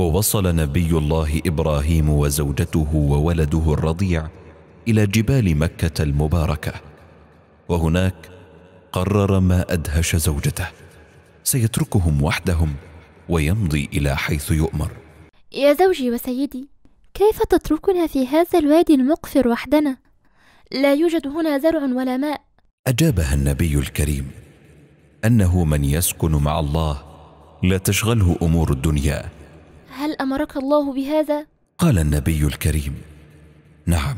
ووصل نبي الله ابراهيم وزوجته وولده الرضيع الى جبال مكه المباركه وهناك قرر ما ادهش زوجته سيتركهم وحدهم ويمضي الى حيث يؤمر يا زوجي وسيدي كيف تتركنا في هذا الوادي المقفر وحدنا لا يوجد هنا زرع ولا ماء اجابها النبي الكريم انه من يسكن مع الله لا تشغله امور الدنيا هل امرك الله بهذا قال النبي الكريم نعم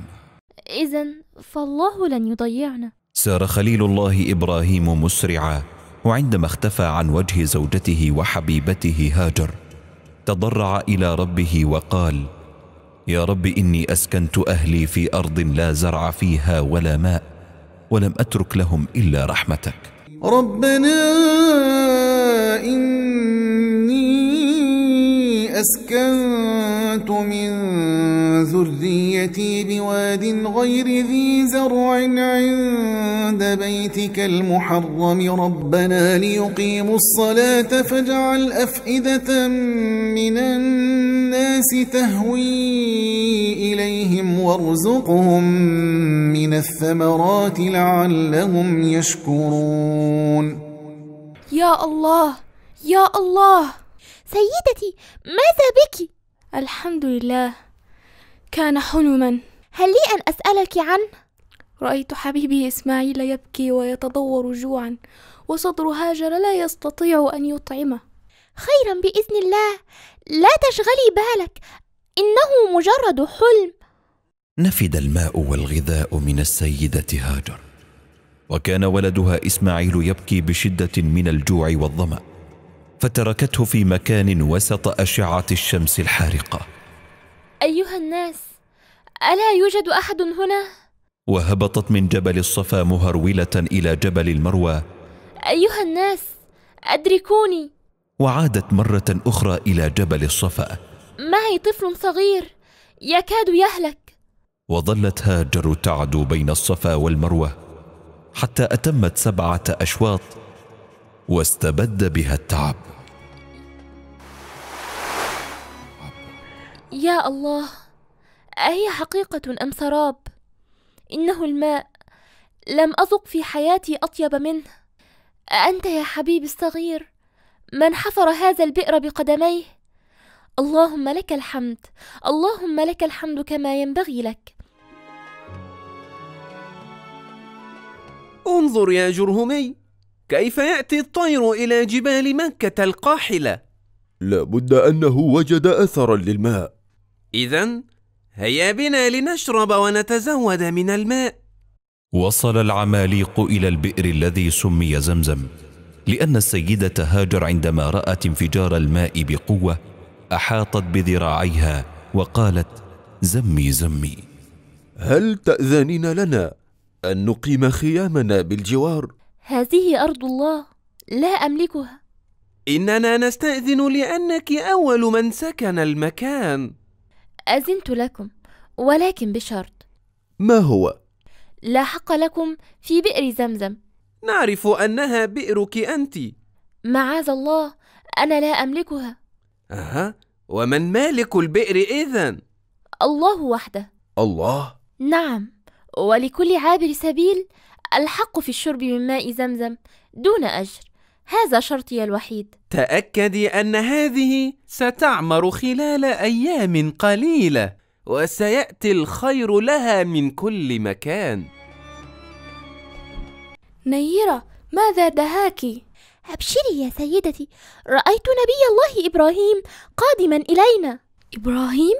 اذا فالله لن يضيعنا سار خليل الله ابراهيم مسرعا وعندما اختفى عن وجه زوجته وحبيبته هاجر تضرع الى ربه وقال يا رب اني اسكنت اهلي في ارض لا زرع فيها ولا ماء ولم اترك لهم الا رحمتك ربنا أسكنت من ذريتي بواد غير ذي زرع عند بيتك المحرم ربنا ليقيموا الصلاة فاجعل أفئدة من الناس تهوي إليهم وارزقهم من الثمرات لعلهم يشكرون يا الله يا الله سيدتي ماذا بك الحمد لله كان حلما هل لي أن أسألك عنه؟ رأيت حبيبي إسماعيل يبكي ويتضور جوعا وصدر هاجر لا يستطيع أن يطعمه خيرا بإذن الله لا تشغلي بالك إنه مجرد حلم نفد الماء والغذاء من السيدة هاجر وكان ولدها إسماعيل يبكي بشدة من الجوع والظمأ فتركته في مكان وسط أشعة الشمس الحارقة أيها الناس ألا يوجد أحد هنا؟ وهبطت من جبل الصفا مهرولة إلى جبل المروى أيها الناس أدركوني وعادت مرة أخرى إلى جبل الصفا معي طفل صغير يكاد يهلك وظلت هاجر تعدو بين الصفا والمروة حتى أتمت سبعة أشواط واستبد بها التعب يا الله أهي حقيقة أم سراب؟ إنه الماء لم أذق في حياتي أطيب منه أنت يا حبيبي الصغير من حفر هذا البئر بقدميه اللهم لك الحمد اللهم لك الحمد كما ينبغي لك انظر يا جرهمي كيف يأتي الطير إلى جبال مكة القاحلة لابد أنه وجد أثرا للماء إذا هيا بنا لنشرب ونتزود من الماء وصل العماليق إلى البئر الذي سمي زمزم لأن السيدة هاجر عندما رأت انفجار الماء بقوة أحاطت بذراعيها وقالت زمي زمي هل تأذنين لنا أن نقيم خيامنا بالجوار؟ هذه أرض الله لا أملكها إننا نستأذن لأنك أول من سكن المكان أذنت لكم ولكن بشرط ما هو؟ لا حق لكم في بئر زمزم نعرف أنها بئرك أنت معاذ الله أنا لا أملكها أها ومن مالك البئر إذا؟ الله وحده الله؟ نعم ولكل عابر سبيل الحق في الشرب من ماء زمزم دون أجر هذا شرطي الوحيد تأكدي أن هذه ستعمر خلال أيام قليلة وسيأتي الخير لها من كل مكان نيرة ماذا دهاكِ؟ أبشري يا سيدتي رأيت نبي الله إبراهيم قادما إلينا إبراهيم؟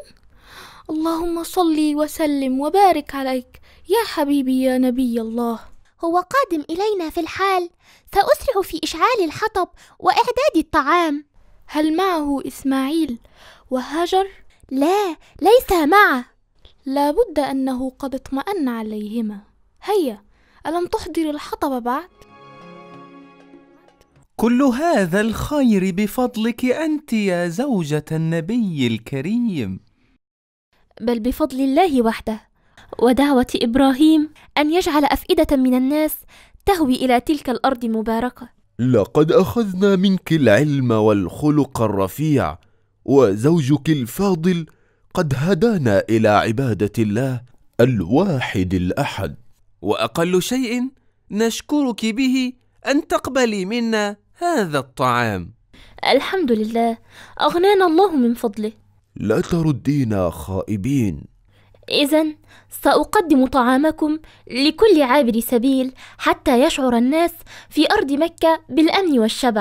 اللهم صل وسلم وبارك عليك يا حبيبي يا نبي الله هو قادم إلينا في الحال سأسرع في إشعال الحطب وإعداد الطعام هل معه إسماعيل وهاجر؟ لا ليس معه لابد أنه قد اطمأن عليهما هيا ألم تحضر الحطب بعد؟ كل هذا الخير بفضلك أنت يا زوجة النبي الكريم بل بفضل الله وحده ودعوة إبراهيم أن يجعل أفئدة من الناس تهوي إلى تلك الأرض المباركة لقد أخذنا منك العلم والخلق الرفيع وزوجك الفاضل قد هدانا إلى عبادة الله الواحد الأحد وأقل شيء نشكرك به أن تقبلي منا هذا الطعام الحمد لله أغنانا الله من فضله لا تردينا خائبين إذا سأقدم طعامكم لكل عابر سبيل حتى يشعر الناس في أرض مكة بالأمن والشبع